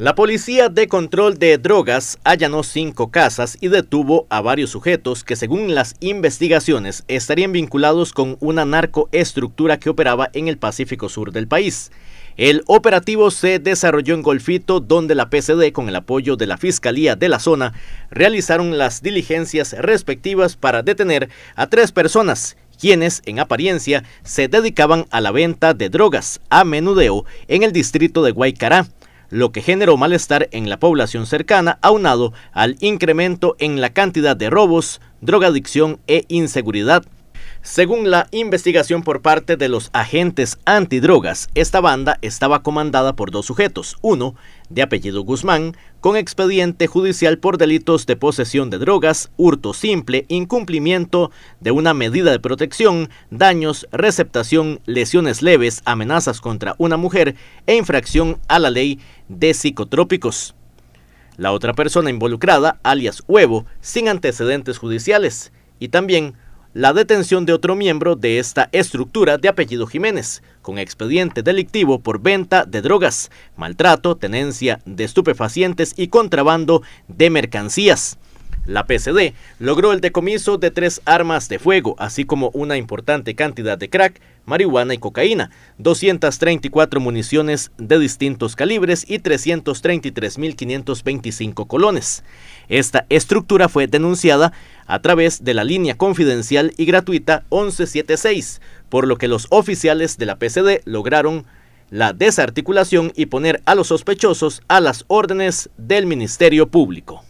La policía de control de drogas allanó cinco casas y detuvo a varios sujetos que según las investigaciones estarían vinculados con una narcoestructura que operaba en el Pacífico Sur del país. El operativo se desarrolló en Golfito, donde la PCD, con el apoyo de la Fiscalía de la zona, realizaron las diligencias respectivas para detener a tres personas quienes en apariencia se dedicaban a la venta de drogas a menudeo en el distrito de Guaycará, lo que generó malestar en la población cercana, aunado al incremento en la cantidad de robos, drogadicción e inseguridad. Según la investigación por parte de los agentes antidrogas, esta banda estaba comandada por dos sujetos, uno de apellido Guzmán, con expediente judicial por delitos de posesión de drogas, hurto simple, incumplimiento de una medida de protección, daños, receptación, lesiones leves, amenazas contra una mujer e infracción a la ley de psicotrópicos. La otra persona involucrada, alias Huevo, sin antecedentes judiciales y también la detención de otro miembro de esta estructura de apellido Jiménez, con expediente delictivo por venta de drogas, maltrato, tenencia de estupefacientes y contrabando de mercancías. La PCD logró el decomiso de tres armas de fuego, así como una importante cantidad de crack, marihuana y cocaína, 234 municiones de distintos calibres y 333.525 colones. Esta estructura fue denunciada a través de la línea confidencial y gratuita 1176, por lo que los oficiales de la PCD lograron la desarticulación y poner a los sospechosos a las órdenes del Ministerio Público.